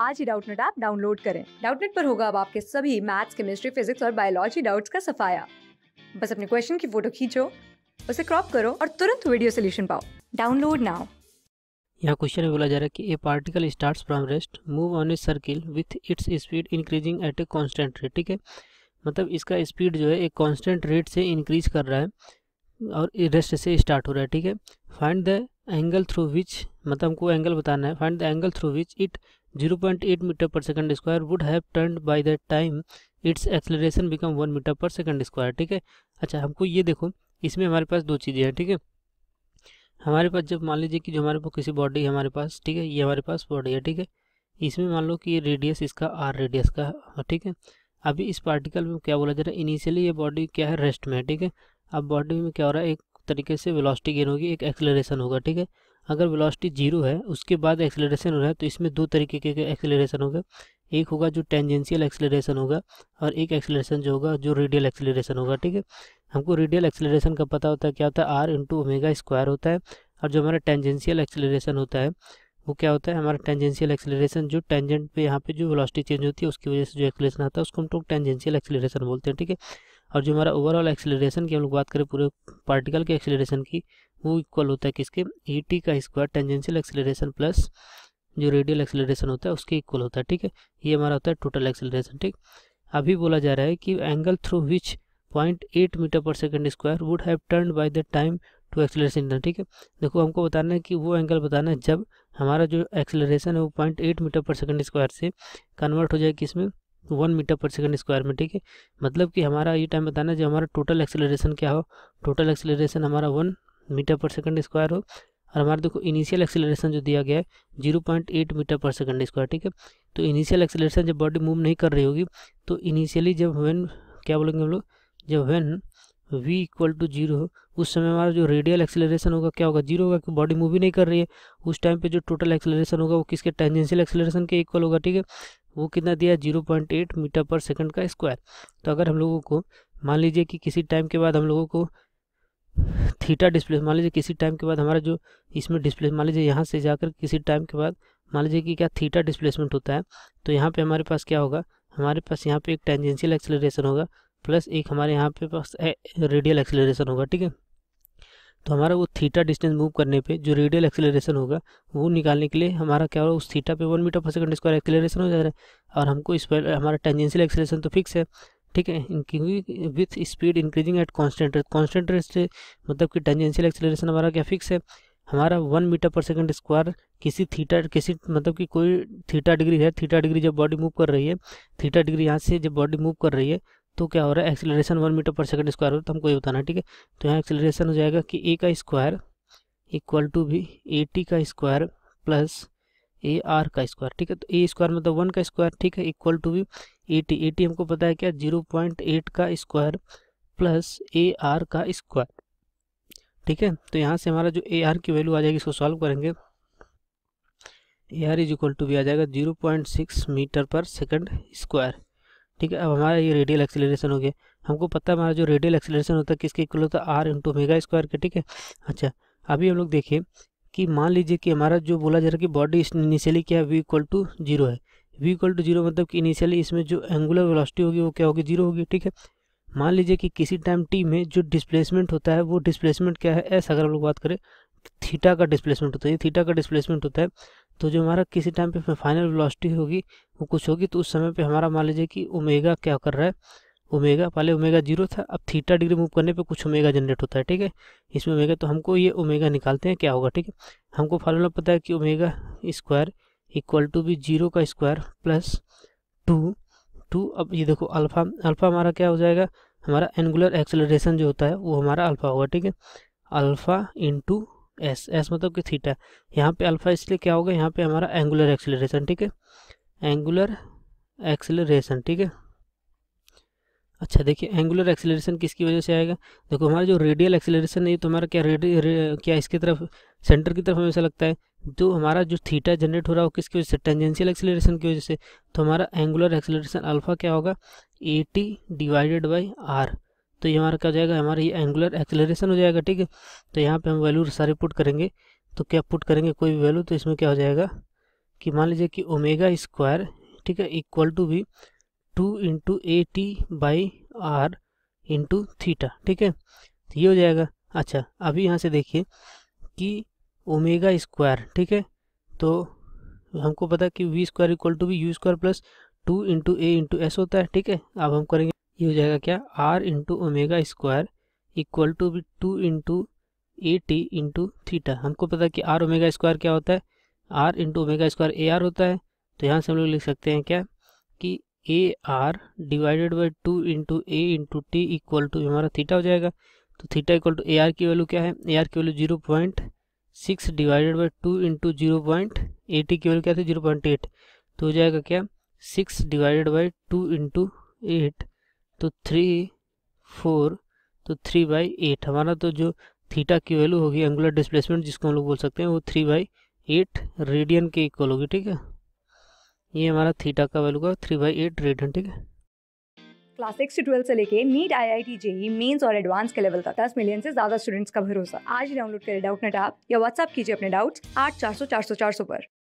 आज ही Doubtnut app download करें डाउटनेट पर होगा अब आपके सभी मैथ्स केमिस्ट्री फिजिक्स और बायोलॉजी डाउट्स का सफाया बस अपने क्वेश्चन की फोटो खींचो उसे क्रॉप करो और तुरंत वीडियो सोल्यूशन पाओ डाउनलोड नाउ यहाँ क्वेश्चन में बोला जा रहा है कि a particle start from rest move on a circle with its speed increasing at a constant rate ठीक है मतलब इसका स्पीड जो है एक कॉन्स्टेंट रेट से इंक्रीज कर रहा है और रेस्ट से स्टार्ट हो रहा है ठीक है find the angle through which मतलब हमको एंगल बताना है find the angle through which it 0.8 meter per second square would have turn by the time its acceleration become one meter per second square ठीक है अच्छा हमको ये देखो इसमें हमारे पास दो चीज़ें हैं ठीक है हमारे पास जब मान लीजिए कि जो हमारे पास किसी बॉडी है हमारे पास ठीक है ये हमारे पास बॉडी है ठीक है इसमें मान लो कि ये रेडियस इसका आर रेडियस का हाँ, ठीक है अभी इस पार्टिकल में क्या बोला जा रहा है इनिशियली ये बॉडी क्या है रेस्ट में ठीक है अब बॉडी में क्या हो रहा है एक तरीके से वेलोसिटी गेन होगी एक एक्सेलरेशन होगा ठीक है अगर वेलोसिटी जीरो है उसके बाद एक्सेलरेशन हो रहा है तो इसमें दो तरीके के एक्सेलरेशन होगा एक होगा जो टेंजेंशियल एक्सेलरेशन होगा और एक एक्सेलरेशन जो होगा जो रेडियल एक्सेलरेशन होगा ठीक है हमको रेडियल एक्सेलरेशन का पता होता है क्या होता है आर इंटू ओमेगा स्क्वायर होता है और जो हमारा टेंजेंशियल एक्सेलरेशन होता है वो क्या होता है हमारा टेंजेंशियल एक्सेलरेशन जो टेंजेंट पे यहाँ पे जो वेलोसिटी चेंज होती है उसकी वजह से जो एक्सेलरेशन आता है उसको हम लोग टेंजेंशियल एक्सेलरेशन बोलते हैं ठीक है और जो हमारा ओवरऑल एक्सेलरेशन की हम लोग बात करें पूरे पार्टिकल के एक्सेलरेशन की वो इक्वल होता है किसके ई e टी का स्क्वायर टेंजेंशियल एक्सेलरेशन प्लस जो रेडियल एक्सेलरेशन होता है उसके इक्वल होता है ठीक है ये हमारा होता है टोटल एक्सेलरेशन ठीक अभी बोला जा रहा है कि angle through which point eight meter per second square would have turn by the time to acceleration ठीक है देखो हमको बताना है कि वो एंगल बताना है जब हमारा जो एक्सेलरेशन है वो point eight meter per second square से कन्वर्ट हो जाए इसमें one meter per second square में ठीक है मतलब कि हमारा ये टाइम बताना है जब हमारा टोटल एक्सेलरेशन क्या हो टोटल एक्सेलरेशन हमारा one meter per second square हो और हमारा देखो इनिशियल एक्सेलरेशन जो दिया गया है zero point eight meter per second square ठीक है तो इनिशियल एक्सेलरेशन जब बॉडी मूव नहीं कर रही होगी तो इनिशियली जब वेन क्या बोलेंगे हम लोग जब when V equal to zero उस समय हमारा जो रेडियल एक्सेलरेशन होगा क्या होगा जीरो होगा क्योंकि बॉडी मूव ही नहीं कर रही है उस टाइम पे जो टोटल एक्सेलरेशन होगा वो किसके टेंजेंशियल एक्सेलरेशन के इक्वल होगा ठीक है वो कितना दिया zero point eight meter per second का स्क्वायर तो अगर हम लोगों को मान लीजिए कि किसी टाइम के बाद हम लोगों को थीटा डिस्प्ले मान लीजिए किसी टाइम के बाद हमारा जो इसमें डिस्प्ले मान लीजिए यहाँ से जाकर किसी टाइम के बाद मान लीजिए कि क्या थीटा डिस्प्लेसमेंट होता है तो यहाँ पे हमारे पास क्या होगा हमारे पास यहाँ पे एक टेंजेंशियल एक्सेलरेशन होगा प्लस एक हमारे यहाँ पे पास रेडियल एक्सेलरेशन होगा ठीक है तो हमारा वो थीटा डिस्टेंस मूव करने पे जो रेडियल एक्सेलरेशन होगा वो निकालने के लिए हमारा क्या होगा उस थीटा पे one meter per second square acceleration हो जा रहा है और हमको इस पर हमारा टेंजेंशियल एक्सेलरेशन तो फिक्स है ठीक है क्योंकि with speed increasing at constant rate constant rate से मतलब कि टेंजेंशियल एक्सेलरेशन हमारा क्या फिक्स है हमारा one meter per second square किसी थीटा किसी मतलब कि कोई थीटा डिग्री है थीटा डिग्री जब बॉडी मूव कर रही है थीटा डिग्री यहाँ से जब बॉडी मूव कर रही है तो क्या हो रहा है acceleration one meter per second square हो तो हमको ये बताना है ठीक है तो यहाँ एक्सेलरेशन हो जाएगा कि ए का स्क्वायर इक्वल टू भी ए टी का स्क्वायर प्लस ए आर का स्क्वायर ठीक है तो ए स्क्वायर मतलब वन का स्क्वायर ठीक है इक्वल टू भी एटी एटी हमको पता है क्या जीरो पॉइंट एट का स्क्वायर प्लस ए आर का स्क्वायर ठीक है तो यहाँ से हमारा जो ए आर की वैल्यू आ जाएगी इसको सॉल्व करेंगे A R is equal to भी आ जाएगा zero point six meter per second square ठीक है अब हमारा ये रेडियल एक्सेलरेशन हो गया हमको पता है हमारा जो रेडियल एक्सेलरेशन होता है किसके इक्वल होता है आर इंटू मेगा स्क्वायर के ठीक है अच्छा अभी हम लोग देखें कि मान लीजिए कि हमारा जो बोला जा रहा है कि बॉडी इनिशियली क्या है वी इक्वल टू जीरो है वी इक्वल टू जीरो मतलब कि इनिशियली इसमें जो एंगुलर वेलोसिटी होगी वो क्या होगी जीरो होगी ठीक है मान लीजिए कि किसी टाइम टी में जो डिस्प्लेसमेंट होता है वो डिस्प्लेसमेंट क्या है ऐसा अगर हम लोग बात करें थीटा का डिस्प्लेसमेंट होता है थीटा का डिस्प्लेसमेंट होता है तो जो हमारा किसी टाइम पे फाइनल वेलोसिटी होगी वो कुछ होगी तो उस समय पे हमारा मान लीजिए कि ओमेगा क्या कर रहा है ओमेगा पहले ओमेगा जीरो था अब थीटा डिग्री मूव करने पे कुछ ओमेगा जनरेट होता है ठीक है इसमें ओमेगा तो हमको ये ओमेगा निकालते हैं क्या होगा ठीक है हमको फार्मूला पता है कि ओमेगा स्क्वायर इक्वल टू भी जीरो का स्क्वायर प्लस टू टू अब ये देखो अल्फ़ा अल्फ़ा हमारा क्या हो जाएगा हमारा एंगुलर एक्सेलरेशन जो होता है वो हमारा अल्फ़ा होगा ठीक है अल्फ़ा इंटू एस एस मतलब कि थीटा यहाँ पे अल्फ़ा इसलिए क्या होगा यहाँ पे हमारा एंगुलर एक्सेलरेशन ठीक है एंगुलर एक्सेलरेशन ठीक है अच्छा देखिए एंगुलर एक्सेलरेशन किसकी वजह से आएगा देखो हमारा जो रेडियल एक्सेलरेशन है तो हमारा क्या रेडियल क्या इसकी तरफ सेंटर की तरफ हमेशा लगता है जो हमारा जो थीटा जनरेट हो रहा हो किसकी वजह से टेंजेंशियल एक्सेलरेशन की वजह से तो हमारा एंगुलर एक्सेलरेशन अल्फा क्या होगा A T divided by R तो ये हमारा क्या हो जाएगा हमारा ये एंगुलर एक्सेलरेशन हो जाएगा ठीक है तो यहाँ पर हम वैल्यू सारे पुट करेंगे तो क्या पुट करेंगे कोई भी वैल्यू तो इसमें क्या हो जाएगा कि मान लीजिए कि ओमेगा स्क्वायर ठीक है इक्वल टू भी two into A T by R into theta ठीक है तो ये हो जाएगा अच्छा अभी यहाँ से देखिए कि ओमेगा स्क्वायर ठीक है तो हमको पता कि वी स्क्वायर इक्वल टू भी U square plus two into A into S होता है ठीक है अब हम करेंगे ये हो जाएगा क्या R into omega square equal to भी two into A T into theta हमको पता कि आर ओमेगा स्क्वायर क्या होता है R into omega square A R होता है तो यहाँ से हम लोग लिख सकते हैं क्या कि A R divided by two into A into T equal to हमारा थीटा हो जाएगा तो theta equal to A R की वैल्यू क्या है ए आर की value zero point six divided by two into zero point A T की value क्या थी जीरो पॉइंट एट तो हो जाएगा क्या six divided by two into eight तो थ्री फोर तो थ्री बाई एट हमारा तो जो थीटा की वैल्यू होगी एंगुलर डिस्प्लेसमेंट जिसको हम लोग बोल सकते हैं वो थ्री बाई एट रेडियन के इक्वल होगी ठीक है ये हमारा थीटा का वैल्यू का थ्री बाई एट रेडियन ठीक है क्लास सिक्स से ट्वेल्व से लेके NEET I I T JEE mains और एडवांस के लेवल तक दस मिलियन से ज्यादा स्टूडेंट्स का भरोसा आज डाउनलोड करें डाउट नेट आप या व्हाट्सअप कीजिए अपने डाउट्स आठ चार सौ चार सौ चार सौ पर